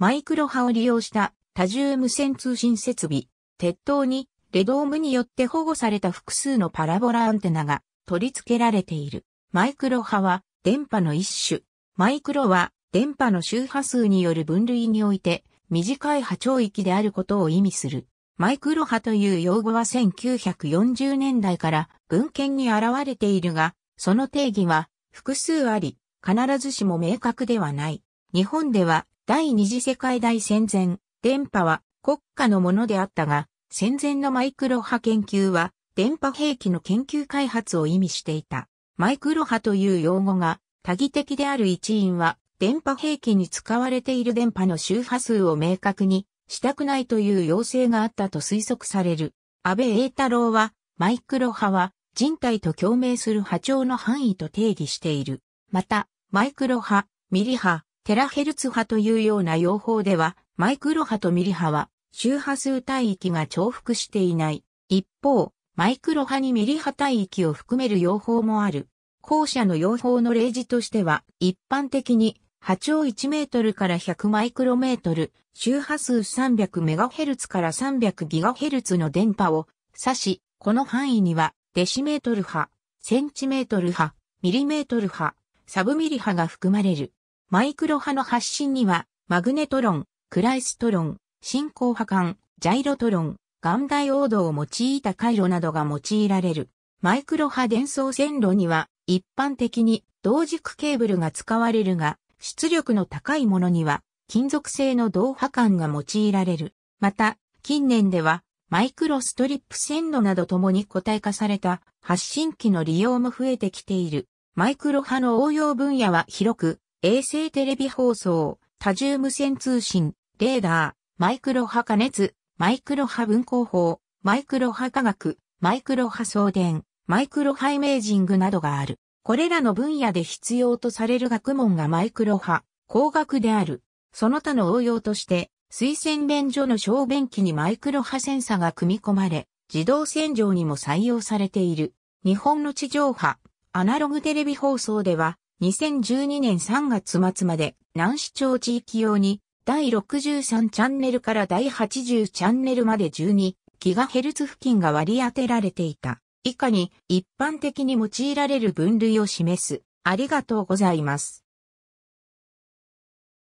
マイクロ波を利用した多重無線通信設備、鉄塔にレドームによって保護された複数のパラボラアンテナが取り付けられている。マイクロ波は電波の一種。マイクロは電波の周波数による分類において短い波長域であることを意味する。マイクロ波という用語は1940年代から文献に現れているが、その定義は複数あり、必ずしも明確ではない。日本では第二次世界大戦前、電波は国家のものであったが、戦前のマイクロ波研究は、電波兵器の研究開発を意味していた。マイクロ波という用語が多義的である一因は、電波兵器に使われている電波の周波数を明確にしたくないという要請があったと推測される。安倍栄太郎は、マイクロ波は人体と共鳴する波長の範囲と定義している。また、マイクロ波、ミリ波、テラヘルツ波というような用法では、マイクロ波とミリ波は周波数帯域が重複していない。一方、マイクロ波にミリ波帯域を含める用法もある。後者の用法の例示としては、一般的に波長1メートルから100マイクロメートル、周波数300メガヘルツから300ギガヘルツの電波を指し、この範囲にはデシメートル波、センチメートル波、ミリメートル波、サブミリ波が含まれる。マイクロ波の発信には、マグネトロン、クライストロン、進行波間、ジャイロトロン、ガンダイオードを用いた回路などが用いられる。マイクロ波伝送線路には、一般的に同軸ケーブルが使われるが、出力の高いものには、金属製の銅波間が用いられる。また、近年では、マイクロストリップ線路などともに個体化された発信機の利用も増えてきている。マイクロ波の応用分野は広く、衛星テレビ放送、多重無線通信、レーダー、マイクロ波加熱、マイクロ波分光法、マイクロ波科学、マイクロ波送電、マイクロ波イメージングなどがある。これらの分野で必要とされる学問がマイクロ波、工学である。その他の応用として、水洗便所の小便器にマイクロ波センサが組み込まれ、自動洗浄にも採用されている。日本の地上波、アナログテレビ放送では、2012年3月末まで南市町地域用に第63チャンネルから第80チャンネルまで 12GHz 付近が割り当てられていた。以下に一般的に用いられる分類を示す。ありがとうございます。